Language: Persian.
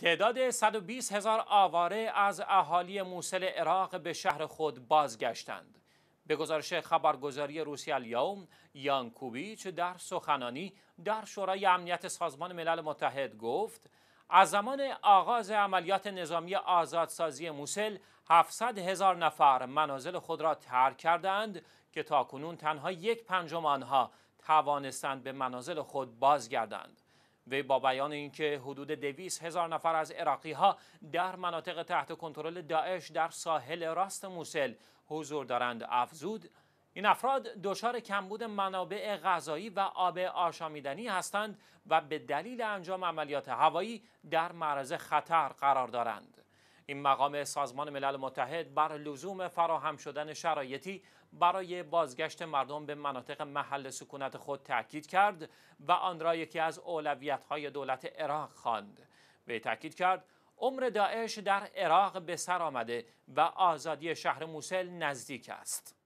تعداد 120 هزار آواره از اهالی موسل عراق به شهر خود بازگشتند. به گزارش خبرگزاری روسی الیوم یانکوبیچ در سخنانی در شورای امنیت سازمان ملل متحد گفت از زمان آغاز عملیات نظامی آزادسازی موسل 700 هزار نفر منازل خود را ترک کردند که تاکنون تنها یک پنجم آنها توانستند به منازل خود بازگردند وی با بیان اینکه حدود دویس هزار نفر از عراقی ها در مناطق تحت کنترل داعش در ساحل راست موسل حضور دارند افزود این افراد دچار کمبود منابع غذایی و آب آشامیدنی هستند و به دلیل انجام عملیات هوایی در معرض خطر قرار دارند این مقام سازمان ملل متحد بر لزوم فراهم شدن شرایطی برای بازگشت مردم به مناطق محل سکونت خود تاکید کرد و آن را یکی از های دولت عراق خواند. وی تاکید کرد عمر داعش در عراق به سر آمده و آزادی شهر موسل نزدیک است.